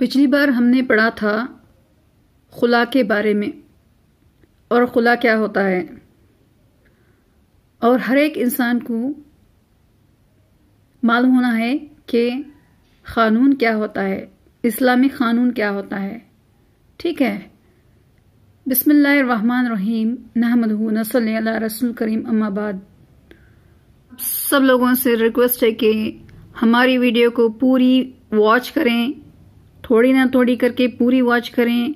पिछली बार हमने पढ़ा था खुला के बारे में और खुला क्या होता है और हर एक इंसान को मालूम होना है कि क़ानून क्या होता है इस्लामी क़ानून क्या होता है ठीक है बसमिल्लाम रहीम नहमद अला रसूल करीम अम्माबाद सब लोगों से रिक्वेस्ट है कि हमारी वीडियो को पूरी वॉच करें थोड़ी ना थोड़ी करके पूरी वॉच करें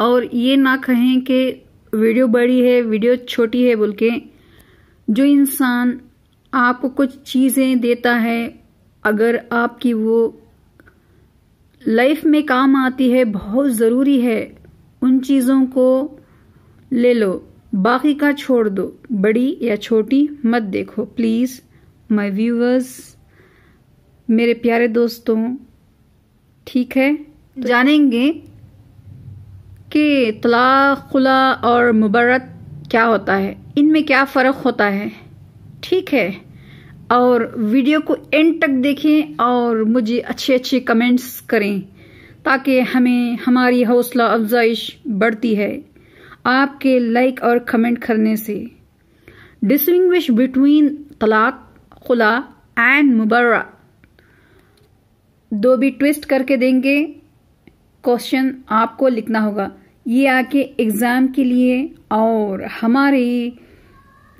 और ये ना कहें कि वीडियो बड़ी है वीडियो छोटी है बोल के जो इंसान आपको कुछ चीज़ें देता है अगर आपकी वो लाइफ में काम आती है बहुत ज़रूरी है उन चीज़ों को ले लो बाकी का छोड़ दो बड़ी या छोटी मत देखो प्लीज़ माय व्यूवर्स मेरे प्यारे दोस्तों ठीक है तो जानेंगे कि तलाक खुला और मुबरत क्या होता है इनमें क्या फ़र्क होता है ठीक है और वीडियो को एंड तक देखें और मुझे अच्छे अच्छे कमेंट्स करें ताकि हमें हमारी हौसला अफजाइश बढ़ती है आपके लाइक और कमेंट करने से डिस्टिंग्विश बिटवीन तलाक खुला एंड मुबर्रा दो भी ट्विस्ट करके देंगे क्वेश्चन आपको लिखना होगा ये आके एग्ज़ाम के लिए और हमारे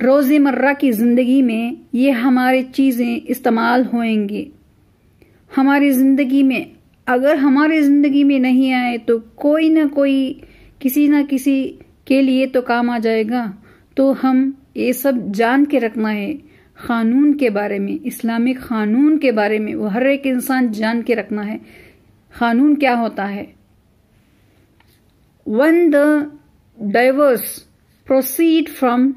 रोज़मर्रा की ज़िंदगी में ये हमारे चीज़ें इस्तेमाल होंगे हमारी ज़िंदगी में अगर हमारी ज़िंदगी में नहीं आए तो कोई ना कोई किसी ना किसी के लिए तो काम आ जाएगा तो हम ये सब जान के रखना है क़ानून के बारे में इस्लामिक क़ानून के बारे में वो हर एक इंसान जान के रखना है कानून क्या होता है when the divorce proceed from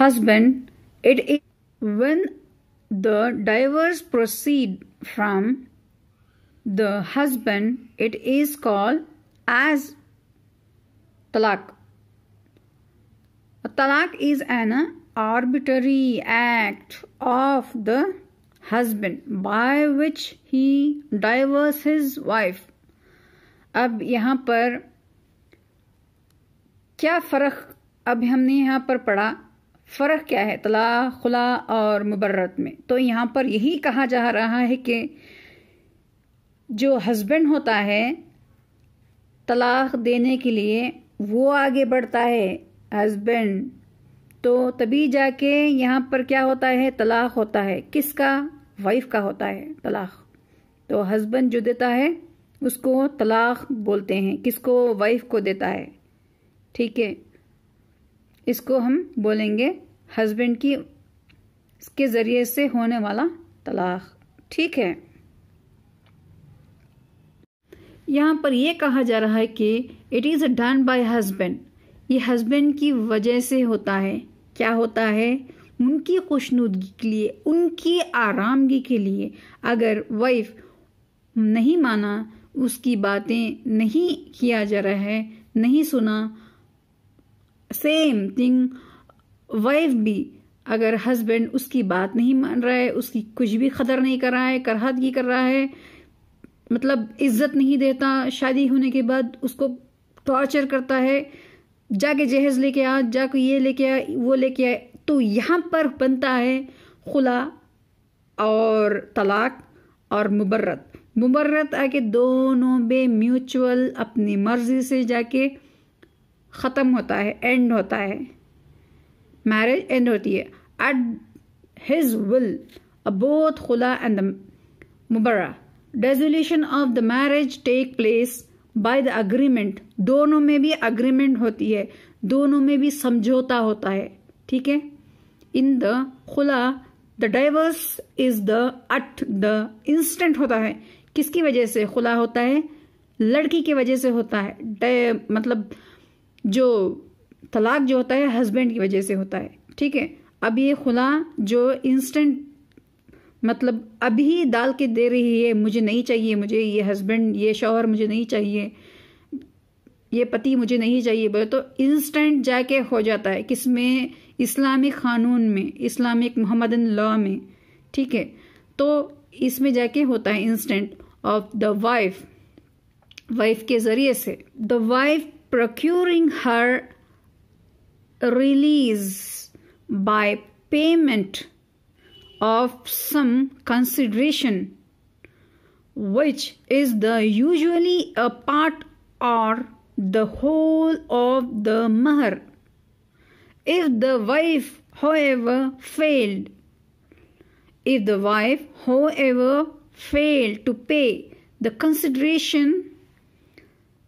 husband it is when the divorce proceed from the husband it is call as talaq talaq is an arbitrary act of the husband by which he divorce his wife अब यहाँ पर क्या फ़र्क अब हमने यहाँ पर पढ़ा फ़र्क क्या है तला खुला और मुबर्रत में तो यहाँ पर यही कहा जा रहा है कि जो हस्बैंड होता है तलाक देने के लिए वो आगे बढ़ता है हस्बैंड तो तभी जाके यहाँ पर क्या होता है तलाक होता है किसका वाइफ का होता है तलाक तो हस्बैंड जो देता है उसको तलाक बोलते हैं किसको वाइफ को देता है ठीक है इसको हम बोलेंगे हस्बैंड की इसके ज़रिए से होने वाला तलाक ठीक है यहाँ पर यह कहा जा रहा है कि it is done by husband ये हस्बैंड की वजह से होता है क्या होता है उनकी खुशनुदगी के लिए उनकी आरामगी के लिए अगर वाइफ नहीं माना उसकी बातें नहीं किया जा रहा है नहीं सुना सेम थिंग वाइफ भी अगर हस्बैंड उसकी बात नहीं मान रहा है उसकी कुछ भी खदर नहीं कर रहा है करहदगी कर रहा है मतलब इज्जत नहीं देता शादी होने के बाद उसको टॉर्चर करता है जाके जहेज़ लेके आ जाके ये लेके आ वो लेके आए तो यहाँ पर बनता है खुला और तलाक और मुबर्रत मुबर्रत आके दोनों बे म्यूचुअल अपनी मर्ज़ी से जाके ख़त्म होता है एंड होता है मैरिज एंड होती है at his will both khula and mubarat resolution of the marriage take place by the agreement दोनों में भी अग्रीमेंट होती है दोनों में भी समझौता होता है ठीक है in the khula the divorce is the at the instant होता है किसकी वजह से खुला होता है लड़की की वजह से होता है मतलब जो तलाक जो होता है हस्बैंड की वजह से होता है ठीक है अब ये खुला जो इंस्टेंट मतलब अभी डाल के दे रही है मुझे नहीं चाहिए मुझे ये हस्बैंड ये शौहर मुझे नहीं चाहिए ये पति मुझे नहीं चाहिए बोले तो इंस्टेंट जाके हो जाता है किस में इस्लामिक क़ानून में इस्लामिक मोहम्मदन लॉ में ठीक है तो इसमें जाके होता है instant of the wife wife के ज़रिए से the wife procuring her release by payment of some consideration which is the usually a part or the whole of the mahar. If the wife, however, failed, if the wife, however, failed to pay the consideration,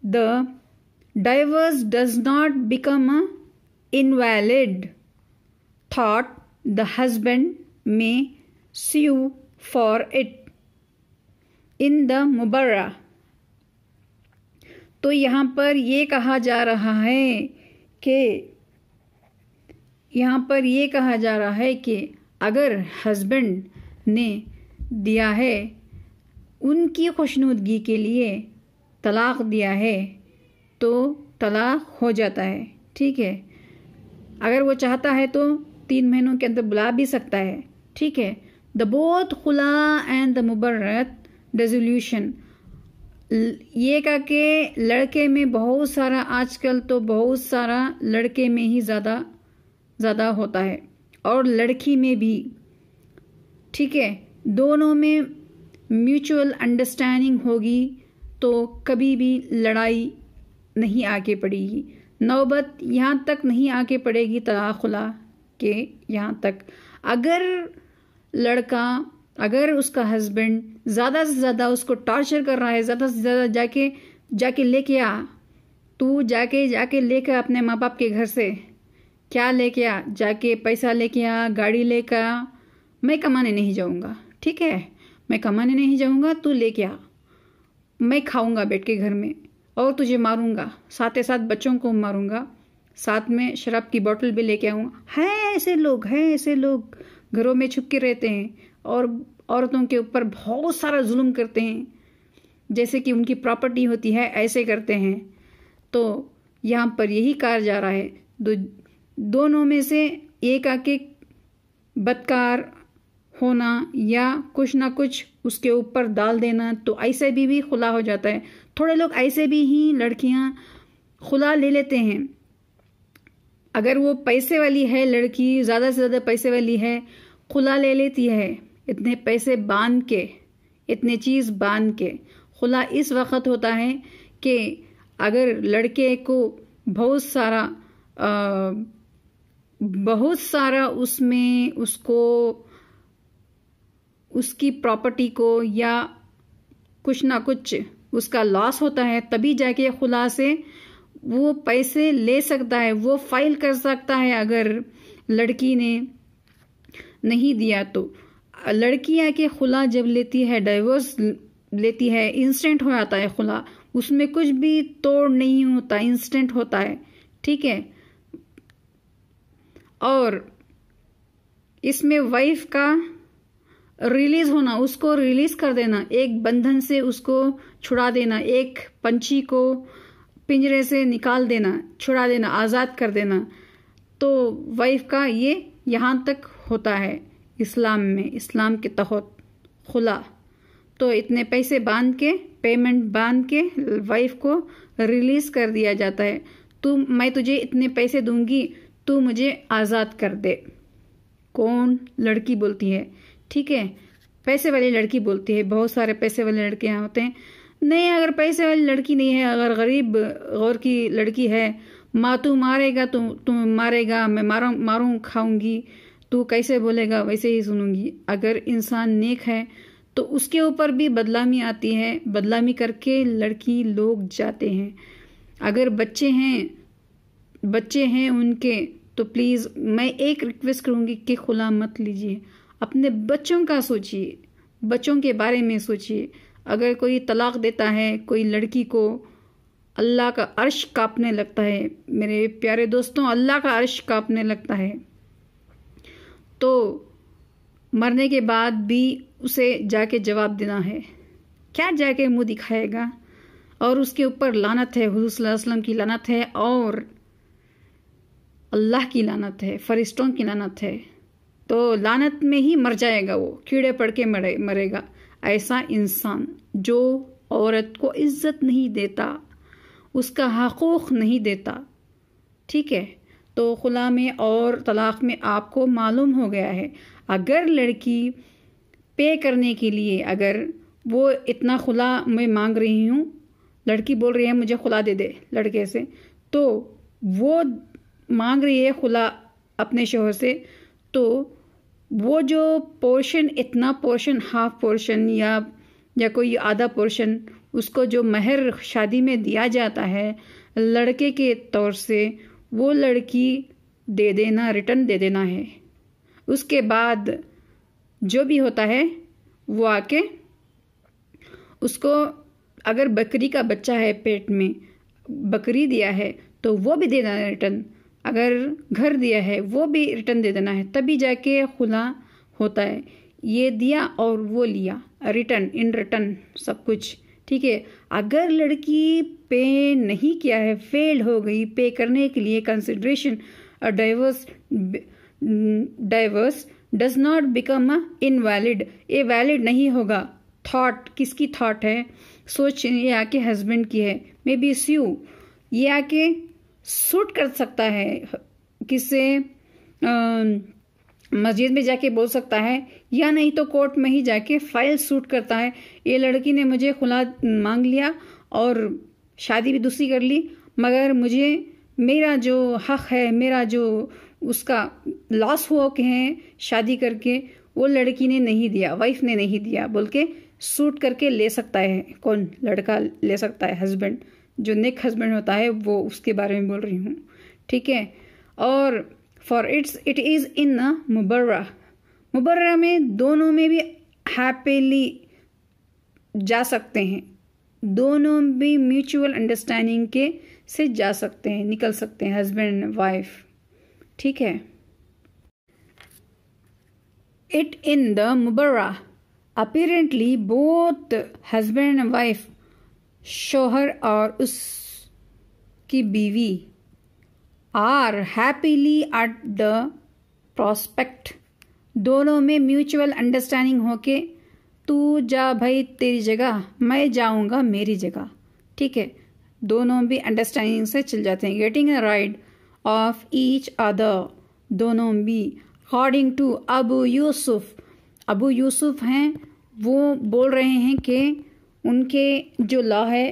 the divorce does not become a invalid. Thought the husband may sue for it in the mubarat तो यहाँ पर ये कहा जा रहा है कि यहाँ पर ये कहा जा रहा है कि अगर हस्बैंड ने दिया है उनकी खुशनुदगी के लिए तलाक़ दिया है तो तलाक़ हो जाता है ठीक है अगर वो चाहता है तो तीन महीनों के अंदर बुला भी सकता है ठीक है the both khula and the mubarat resolution ये कह के लड़के में बहुत सारा आजकल तो बहुत सारा लड़के में ही ज़्यादा ज़्यादा होता है और लड़की में भी ठीक है दोनों में म्यूचुअल अंडरस्टैंडिंग होगी तो कभी भी लड़ाई नहीं आके पड़ेगी नौबत यहाँ तक नहीं आके पड़ेगी तलाखुला के यहाँ तक अगर लड़का अगर उसका हस्बैंड ज़्यादा से ज़्यादा उसको टॉर्चर कर रहा है ज़्यादा से ज़्यादा जाके जाके लेके आ तू जाके जाके लेके अपने माँ बाप के घर से क्या लेके आ जाके पैसा लेके आ गाड़ी लेके आ मैं कमाने नहीं जाऊँगा ठीक है मैं कमाने नहीं जाऊँगा तू लेके आ मैं खाऊँगा बैठ के घर में और तुझे मारूँगा साथ ही साथ बच्चों को मारूँगा साथ में शराब की बोतल भी लेके आऊँगा है ऐसे लोग हैं ऐसे लोग घरों में छुप के रहते हैं और औरतों के ऊपर बहुत सारा जुल्म करते हैं जैसे कि उनकी प्रॉपर्टी होती है ऐसे करते हैं तो यहाँ पर यही कार जा रहा है दो दोनों में से एक आके बदकार होना या कुछ ना कुछ उसके ऊपर डाल देना तो ऐसे भी भी खुला हो जाता है थोड़े लोग ऐसे भी ही लड़कियाँ खुला ले लेते हैं अगर वो पैसे वाली है लड़की ज़्यादा से ज़्यादा पैसे वाली है खुला ले लेती है इतने पैसे बांध के इतने चीज़ बांध के खुला इस वक्त होता है कि अगर लड़के को बहुत सारा आ, बहुत सारा उसमें उसको उसकी प्रॉपर्टी को या कुछ ना कुछ उसका लॉस होता है तभी जाके खुला से वो पैसे ले सकता है वो फाइल कर सकता है अगर लड़की ने नहीं दिया तो लड़की आके खुला जब लेती है डाइवोर्स लेती है इंस्टेंट हो जाता है खुला उसमें कुछ भी तोड़ नहीं होता इंस्टेंट होता है ठीक है और इसमें वाइफ का रिलीज होना उसको रिलीज कर देना एक बंधन से उसको छुड़ा देना एक पंछी को पिंजरे से निकाल देना छुड़ा देना आज़ाद कर देना तो वाइफ का ये यहाँ तक होता है इस्लाम में इस्लाम के तहत खुला तो इतने पैसे बांध के पेमेंट बांध के वाइफ को रिलीज़ कर दिया जाता है तू मैं तुझे इतने पैसे दूंगी तू मुझे आज़ाद कर दे कौन लड़की बोलती है ठीक है पैसे वाली लड़की बोलती है बहुत सारे पैसे वाले लड़के यहाँ होते हैं नहीं अगर पैसे वाली लड़की नहीं है अगर गरीब गौर की लड़की है माँ तू मारेगा तू तू मारेगा मैं मारू मारूँ खाऊंगी तू कैसे बोलेगा वैसे ही सुनूंगी अगर इंसान नेक है तो उसके ऊपर भी बदलामी आती है बदलामी करके लड़की लोग जाते हैं अगर बच्चे हैं बच्चे हैं उनके तो प्लीज़ मैं एक रिक्वेस्ट करूँगी कि खुला मत लीजिए अपने बच्चों का सोचिए बच्चों के बारे में सोचिए अगर कोई तलाक देता है कोई लड़की को अल्लाह का अर्श कांपने लगता है मेरे प्यारे दोस्तों अल्लाह का अर्श कांपने लगता है तो मरने के बाद भी उसे जाके जवाब देना है क्या जाके मुंह दिखाएगा और उसके ऊपर लानत है हजूसम की लानत है और अल्लाह की लानत है फरिश्तों की लानत है तो लानत में ही मर जाएगा वो कीड़े पड़ के मरे मरेगा ऐसा इंसान जो औरत को इज्जत नहीं देता उसका हकूक़ नहीं देता ठीक है तो खुला में और तलाक़ में आपको मालूम हो गया है अगर लड़की पे करने के लिए अगर वो इतना खुला मैं मांग रही हूँ लड़की बोल रही है मुझे खुला दे दे लड़के से तो वो मांग रही है खुला अपने शोहर से तो वो जो पोर्शन इतना पोर्शन हाफ पोर्शन या या कोई आधा पोर्शन उसको जो महर शादी में दिया जाता है लड़के के तौर से वो लड़की दे देना रिटर्न दे देना है उसके बाद जो भी होता है वो आके उसको अगर बकरी का बच्चा है पेट में बकरी दिया है तो वो भी दे देना रिटर्न अगर घर दिया है वो भी रिटर्न दे देना है तभी जाके खुला होता है ये दिया और वो लिया रिटर्न इन रिटर्न सब कुछ ठीक है अगर लड़की पे नहीं किया है फेल हो गई पे करने के लिए consideration divorce divorce does not become a invalid ये वैलिड नहीं होगा थॉट किसकी थॉट है सोच ये आके हस्बैंड की है मे बी स्यू ये आके सूट कर सकता है किसे मस्जिद में जाके बोल सकता है या नहीं तो कोर्ट में ही जाके फाइल सूट करता है ये लड़की ने मुझे खुला मांग लिया और शादी भी दूसरी कर ली मगर मुझे मेरा जो हक़ है मेरा जो उसका लॉस हुआ के हैं शादी करके वो लड़की ने नहीं दिया वाइफ ने नहीं दिया बोल के सूट करके ले सकता है कौन लड़का ले सकता है हस्बैंड जो नेक हस्बैंड होता है वो उसके बारे में बोल रही हूँ ठीक है और for it's it is in mubarat mubarat में दोनों में भी हैप्पीली जा सकते हैं दोनों भी म्यूचुअल अंडरस्टैंडिंग के से जा सकते हैं निकल सकते हैं हस्बैंड एंड वाइफ ठीक है it in the mubarat apparently both husband and wife शोहर और उसकी बीवी are happily at the prospect दोनों में म्यूचुअल अंडरस्टैंडिंग होके तू जा भाई तेरी जगह मैं जाऊंगा मेरी जगह ठीक है दोनों भी अंडरस्टैंडिंग से चल जाते हैं getting a rid of each other दोनों भी अकॉर्डिंग टू अबू यूसुफ अबू यूसुफ हैं वो बोल रहे हैं कि उनके जो लॉ है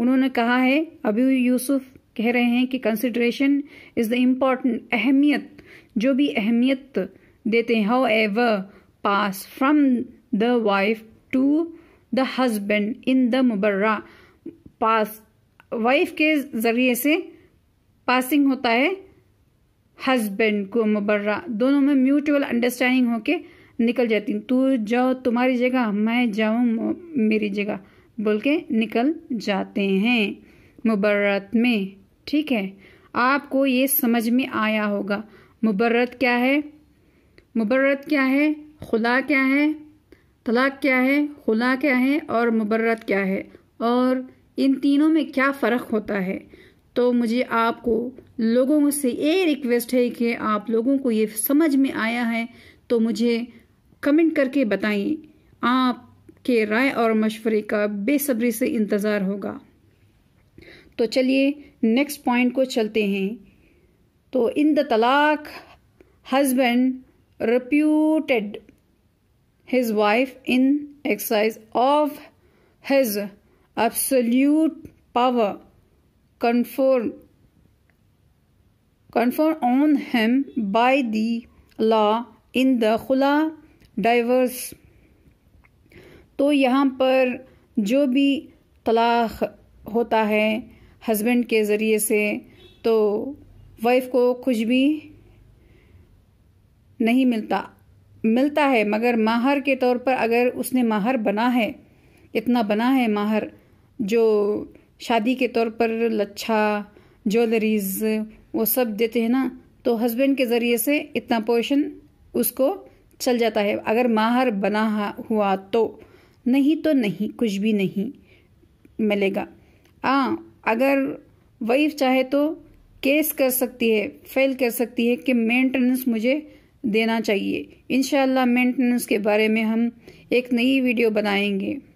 उन्होंने कहा है अभी यूसुफ कह रहे हैं कि कंसिडरेशन इज़ द इम्पॉर्टेंट अहमियत जो भी अहमियत देते हैं however pass from the wife to the husband in the mubarat pass wife के ज़रिए से पासिंग होता है हजबेंड को मुबर्रा दोनों में म्यूचुअल अंडरस्टैंडिंग होके निकल जाती तू जाओ तुम्हारी जगह मैं जाऊँ मेरी जगह बोल के निकल जाते हैं मुबरत में ठीक है आपको ये समझ में आया होगा मुबरत क्या है मुबरत क्या है खुला क्या है तलाक क्या है खुला क्या है और मुबरत क्या है और इन तीनों में क्या फ़र्क होता है तो मुझे आपको लोगों से ये रिक्वेस्ट है कि आप लोगों को ये समझ में आया है तो मुझे कमेंट करके बताएं आप के राय और मशवरे का बेसब्री से इंतज़ार होगा तो चलिए नेक्स्ट पॉइंट को चलते हैं तो in the talaq husband reputed his wife in exercise of his absolute power confirm confirm on him by the law in the khula divorce तो यहाँ पर जो भी तलाक होता है हस्बैंड के ज़रिए से तो वाइफ को कुछ भी नहीं मिलता मिलता है मगर माहर के तौर पर अगर उसने माहर बना है इतना बना है माहर जो शादी के तौर पर लच्छा ज्वेलरीज वो सब देते हैं ना तो हस्बैंड के ज़रिए से इतना पोर्शन उसको चल जाता है अगर माहर बना हुआ तो नहीं तो नहीं कुछ भी नहीं मिलेगा हाँ अगर वाइफ चाहे तो केस कर सकती है फेल कर सकती है कि मेंटेनेंस मुझे देना चाहिए इन मेंटेनेंस के बारे में हम एक नई वीडियो बनाएंगे